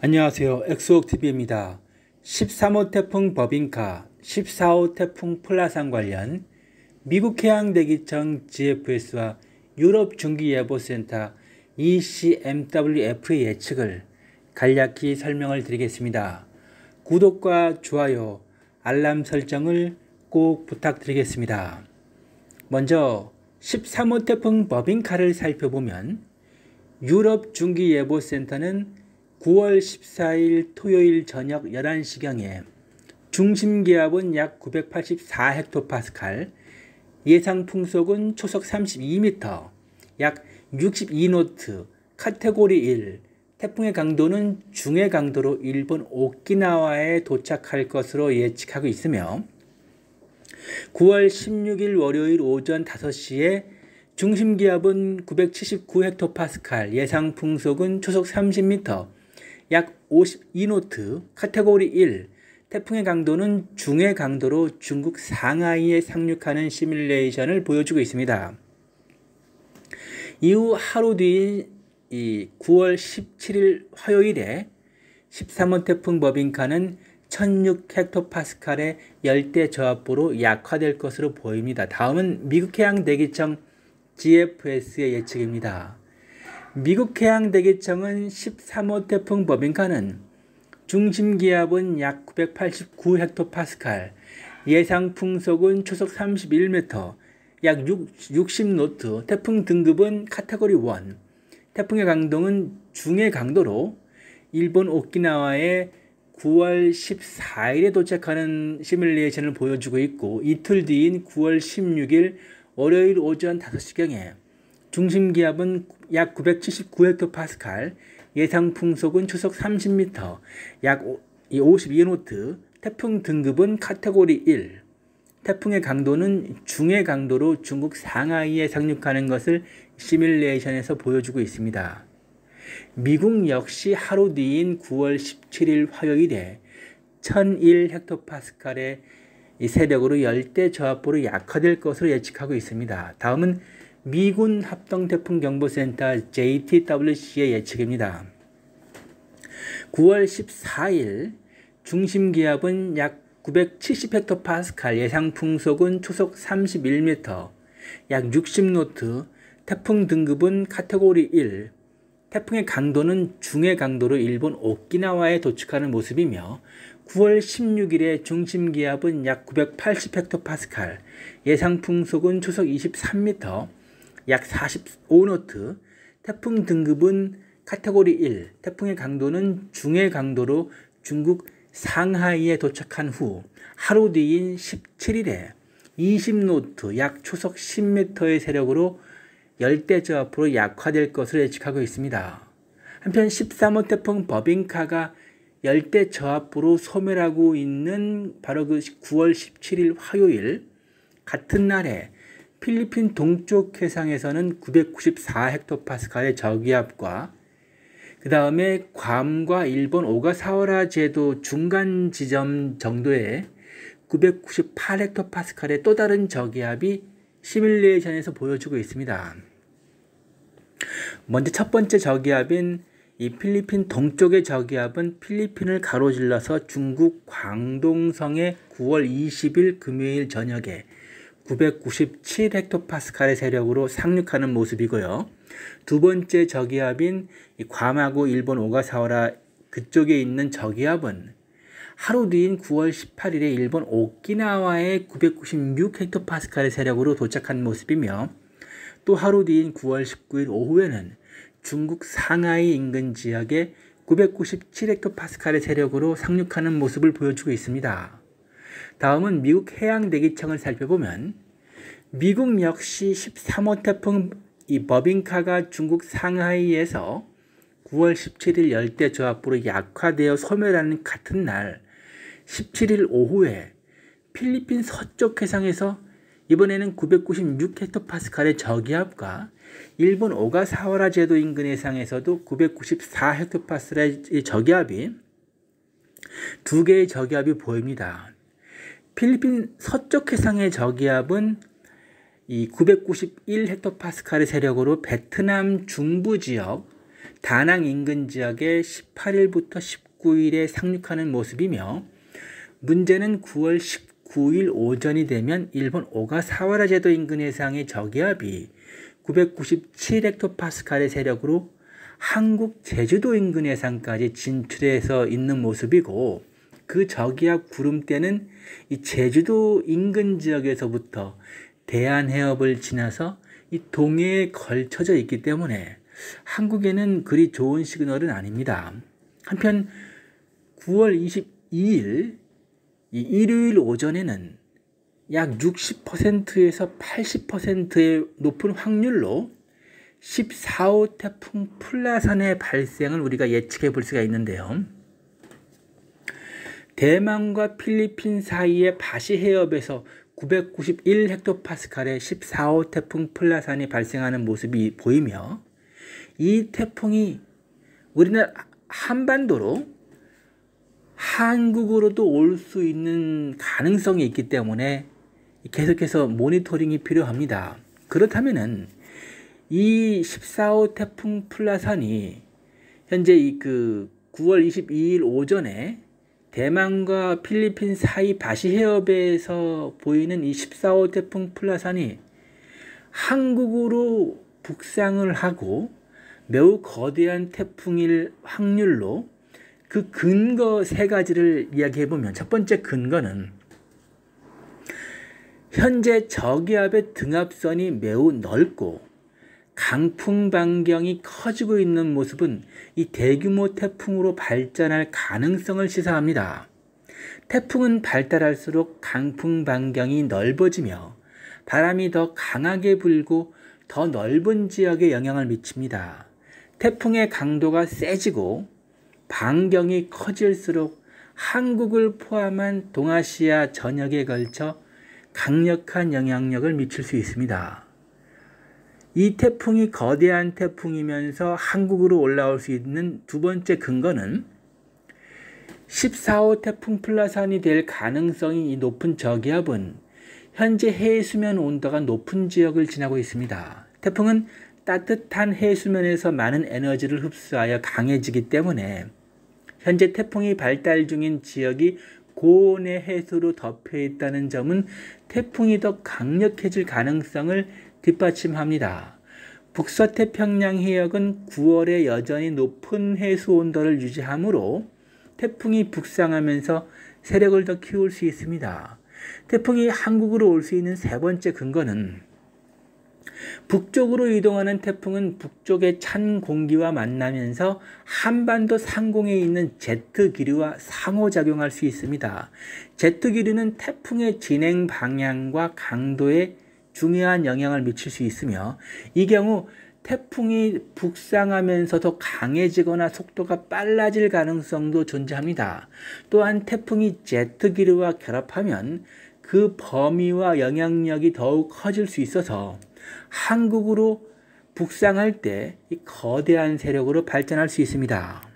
안녕하세요. 엑소옥TV입니다. 13호 태풍 버빙카, 14호 태풍 플라산 관련 미국 해양대기청 GFS와 유럽 중기예보센터 ECMWF의 예측을 간략히 설명을 드리겠습니다. 구독과 좋아요, 알람 설정을 꼭 부탁드리겠습니다. 먼저 13호 태풍 버빙카를 살펴보면 유럽 중기예보센터는 9월 14일 토요일 저녁 11시경에 중심 기압은 약 984헥토파스칼, 예상 풍속은 초속 32m, 약 62노트, 카테고리 1, 태풍의 강도는 중의 강도로 일본 오키나와에 도착할 것으로 예측하고 있으며 9월 16일 월요일 오전 5시에 중심 기압은 979헥토파스칼, 예상 풍속은 초속 30m, 약 52노트 카테고리 1 태풍의 강도는 중의 강도로 중국 상하이에 상륙하는 시뮬레이션을 보여주고 있습니다. 이후 하루 뒤인 9월 17일 화요일에 13호 태풍 버빙카는 16헥토파스칼의 열대 저압부로 약화될 것으로 보입니다. 다음은 미국 해양 대기청 GFS의 예측입니다. 미국 해양 대기청은 13호 태풍 버빙카는 중심 기압은 약 989헥토파스칼, 예상 풍속은 초속 31m, 약 60노트, 태풍 등급은 카테고리 1, 태풍의 강도는 중의 강도로 일본 오키나와에 9월 14일에 도착하는 시뮬레이션을 보여주고 있고 이틀 뒤인 9월 16일 월요일 오전 5시경에 중심 기압은 약 979헥토파스칼, 예상 풍속은 초속 30m, 약 52노트, 태풍 등급은 카테고리 1. 태풍의 강도는 중의 강도로 중국 상하이에 상륙하는 것을 시뮬레이션에서 보여주고 있습니다. 미국 역시 하루 뒤인 9월 17일 화요일에 1001 헥토파스칼의 세력으로 열대 저압부로 약화될 것으로 예측하고 있습니다. 다음은 미군 합동태풍경보센터 JTWC의 예측입니다. 9월 14일 중심 기압은 약 970헥토파스칼, 예상 풍속은 초속 31m, 약 60노트, 태풍 등급은 카테고리 1, 태풍의 강도는 중의 강도로 일본 오키나와에 도착하는 모습이며 9월 16일에 중심 기압은 약 980헥토파스칼, 예상 풍속은 초속 23m, 약 45노트, 태풍 등급은 카테고리 1, 태풍의 강도는 중의 강도로 중국 상하이에 도착한 후 하루 뒤인 17일에 20노트 약 초속 10m의 세력으로 열대저압으로 약화될 것으로 예측하고 있습니다. 한편 13호 태풍 버빙카가 열대저압으로 소멸하고 있는 바로 그 9월 17일 화요일 같은 날에 필리핀 동쪽 해상에서는 994헥토파스칼의 저기압과 그 다음에 괌과 일본 오가사와라 제도 중간 지점 정도에 998헥토파스칼의 또 다른 저기압이 시뮬레이션에서 보여주고 있습니다. 먼저 첫 번째 저기압인 이 필리핀 동쪽의 저기압은 필리핀을 가로질러서 중국 광동성의 9월 20일 금요일 저녁에 997헥토파스칼의 세력으로 상륙하는 모습이고요. 두 번째 저기압인 괌하고 일본 오가사와라 그쪽에 있는 저기압은 하루 뒤인 9월 18일에 일본 오키나와에 996헥토파스칼의 세력으로 도착한 모습이며 또 하루 뒤인 9월 19일 오후에는 중국 상하이 인근 지역에 997헥토파스칼의 세력으로 상륙하는 모습을 보여주고 있습니다. 다음은 미국 해양대기청을 살펴보면 미국 역시 13호 태풍 이 버빙카가 중국 상하이에서 9월 17일 열대 저압부로 약화되어 소멸하는 같은 날 17일 오후에 필리핀 서쪽 해상에서 이번에는 996헥토파스칼의 저기압과 일본 오가사와라 제도 인근 해상에서도 994헥토파스칼의 저기압이 두 개의 저기압이 보입니다. 필리핀 서쪽 해상의 저기압은 이 991헥토파스칼의 세력으로 베트남 중부 지역 다낭 인근 지역에 18일부터 19일에 상륙하는 모습이며 문제는 9월 19일 오전이 되면 일본 오가 사와라 제도 인근 해상의 저기압이 997헥토파스칼의 세력으로 한국 제주도 인근 해상까지 진출해서 있는 모습이고 그 저기압 구름대는 이 제주도 인근 지역에서부터 대한해협을 지나서 이 동해에 걸쳐져 있기 때문에 한국에는 그리 좋은 시그널은 아닙니다. 한편 9월 22일 이 일요일 오전에는 약 60%에서 80%의 높은 확률로 14호 태풍 플라산의 발생을 우리가 예측해 볼 수가 있는데요. 대만과 필리핀 사이의 바시 해협에서 991헥토파스칼의 14호 태풍 플라산이 발생하는 모습이 보이며 이 태풍이 우리나라 한반도로 한국으로도 올 수 있는 가능성이 있기 때문에 계속해서 모니터링이 필요합니다. 그렇다면은 이 14호 태풍 플라산이 현재 이그 9월 22일 오전에 대만과 필리핀 사이 바시 해협에서 보이는 이 14호 태풍 플라산이 한국으로 북상을 하고 매우 거대한 태풍일 확률로 그 근거 세 가지를 이야기해 보면 첫 번째 근거는 현재 저기압의 등압선이 매우 넓고 강풍 반경이 커지고 있는 모습은 이 대규모 태풍으로 발전할 가능성을 시사합니다. 태풍은 발달할수록 강풍 반경이 넓어지며 바람이 더 강하게 불고 더 넓은 지역에 영향을 미칩니다. 태풍의 강도가 세지고 반경이 커질수록 한국을 포함한 동아시아 전역에 걸쳐 강력한 영향력을 미칠 수 있습니다. 이 태풍이 거대한 태풍이면서 한국으로 올라올 수 있는 두 번째 근거는 14호 태풍 플라산이 될 가능성이 높은 저기압은 현재 해수면 온도가 높은 지역을 지나고 있습니다. 태풍은 따뜻한 해수면에서 많은 에너지를 흡수하여 강해지기 때문에 현재 태풍이 발달 중인 지역이 고온의 해수로 덮여 있다는 점은 태풍이 더 강력해질 가능성을 뒷받침합니다. 북서태평양 해역은 9월에 여전히 높은 해수 온도를 유지하므로 태풍이 북상하면서 세력을 더 키울 수 있습니다. 태풍이 한국으로 올 수 있는 세 번째 근거는 북쪽으로 이동하는 태풍은 북쪽의 찬 공기와 만나면서 한반도 상공에 있는 제트 기류와 상호작용할 수 있습니다. 제트 기류는 태풍의 진행 방향과 강도에 중요한 영향을 미칠 수 있으며 이 경우 태풍이 북상하면서도 강해지거나 속도가 빨라질 가능성도 존재합니다. 또한 태풍이 제트기류와 결합하면 그 범위와 영향력이 더욱 커질 수 있어서 한국으로 북상할 때 거대한 세력으로 발전할 수 있습니다.